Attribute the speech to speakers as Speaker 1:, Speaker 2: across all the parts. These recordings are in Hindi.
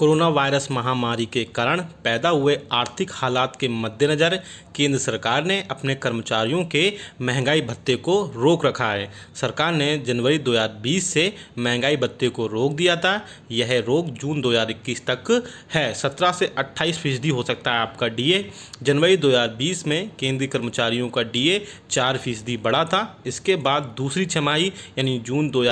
Speaker 1: कोरोना वायरस महामारी के कारण पैदा हुए आर्थिक हालात के मद्देनज़र केंद्र सरकार ने अपने कर्मचारियों के महंगाई भत्ते को रोक रखा है सरकार ने जनवरी 2020 से महंगाई भत्ते को रोक दिया था यह रोक जून 2021 तक है 17 से 28 फीसदी हो सकता है आपका डीए जनवरी 2020 में केंद्रीय कर्मचारियों का डीए 4 फीसदी बढ़ा था इसके बाद दूसरी छमाही यानी जून दो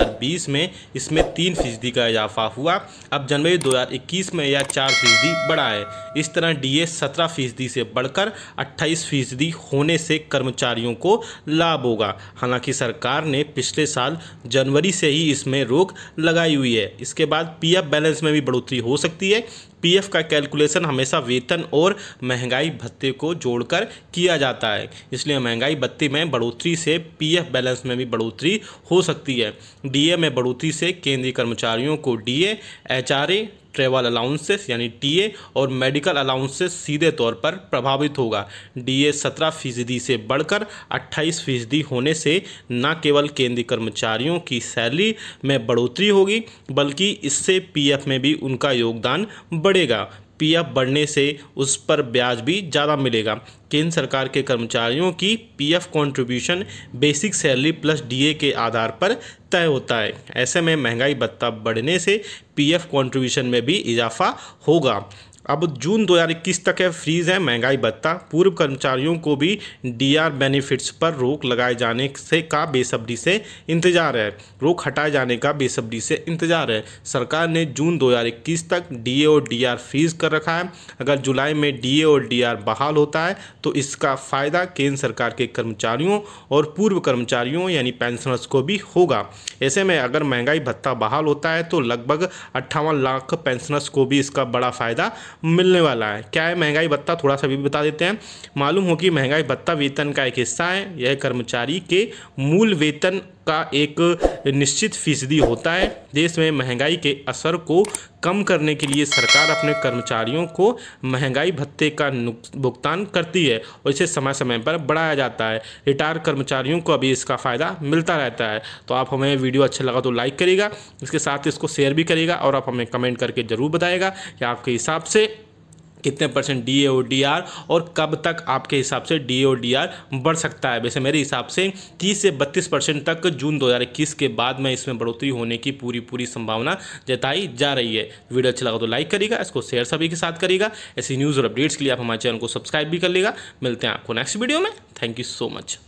Speaker 1: में इसमें तीन फीसदी का इजाफा हुआ अब जनवरी दो इक्कीस में यह चार फीसदी बढ़ा है इस तरह डीए सत्रह फीसदी से बढ़कर अट्ठाईस फीसदी होने से कर्मचारियों को लाभ होगा हालांकि सरकार ने पिछले साल जनवरी से ही इसमें रोक लगाई हुई है इसके बाद पीएफ बैलेंस में भी बढ़ोतरी हो सकती है पीएफ का कैलकुलेशन हमेशा वेतन और महंगाई भत्ते को जोड़कर किया जाता है इसलिए महंगाई भत्ते में बढ़ोतरी से पीएफ बैलेंस में भी बढ़ोतरी हो सकती है डीए में बढ़ोतरी से केंद्रीय कर्मचारियों को डीए एचआरए ट्रेवल अलाउंसेस यानी टीए और मेडिकल अलाउंसेस सीधे तौर पर प्रभावित होगा डीए 17 फीसदी से बढ़कर 28 फीसदी होने से न केवल केंद्रीय कर्मचारियों की सैलरी में बढ़ोतरी होगी बल्कि इससे पीएफ में भी उनका योगदान बढ़ बढ़ेगा पीएफ बढ़ने से उस पर ब्याज भी ज़्यादा मिलेगा केंद्र सरकार के कर्मचारियों की PF contribution basic salary plus DA के आधार पर तय होता है ऐसे में महंगाई भत्ता बढ़ने से पीएफ कंट्रीब्यूशन में भी इजाफा होगा अब जून 2021 तक है फ्रीज है महंगाई भत्ता पूर्व कर्मचारियों को भी डीआर बेनिफिट्स पर रोक लगाए जाने से का बेसब्री से इंतजार है रोक हटाए जाने का बेसब्री से इंतजार है सरकार ने जून 2021 तक डीए और डीआर फ्रीज कर रखा है अगर जुलाई में डीए और डीआर बहाल होता है तो इसका फ़ायदा केंद्र सरकार के कर्मचारियों और पूर्व कर्मचारियों यानी पेंशनर्स को भी होगा ऐसे में अगर महंगाई भत्ता बहाल होता है तो लगभग अट्ठावन लाख पेंशनर्स को भी इसका बड़ा फ़ायदा मिलने वाला है क्या है महंगाई भत्ता थोड़ा सा भी बता देते हैं मालूम हो कि महंगाई भत्ता वेतन का एक हिस्सा है यह कर्मचारी के मूल वेतन का एक निश्चित फीसदी होता है देश में महंगाई के असर को कम करने के लिए सरकार अपने कर्मचारियों को महंगाई भत्ते का भुगतान करती है और इसे समय समय पर बढ़ाया जाता है रिटायर कर्मचारियों को अभी इसका फ़ायदा मिलता रहता है तो आप हमें वीडियो अच्छा लगा तो लाइक करिएगा इसके साथ इसको शेयर भी करिएगा और आप हमें कमेंट करके ज़रूर बताएगा कि आपके हिसाब से कितने percent D O D R और कब तक आपके हिसाब से डी ओ डी आर बढ़ सकता है वैसे मेरे हिसाब से 30 से 32 परसेंट तक जून 2021 के बाद में इसमें बढ़ोतरी होने की पूरी पूरी संभावना जताई जा रही है वीडियो अच्छा लगा तो लाइक करिएगा इसको शेयर सभी के साथ करिएगा ऐसी न्यूज़ और अपडेट्स के लिए आप हमारे चैनल को सब्सक्राइब भी कर लेगा मिलते हैं आपको नेक्स्ट वीडियो में थैंक यू सो मच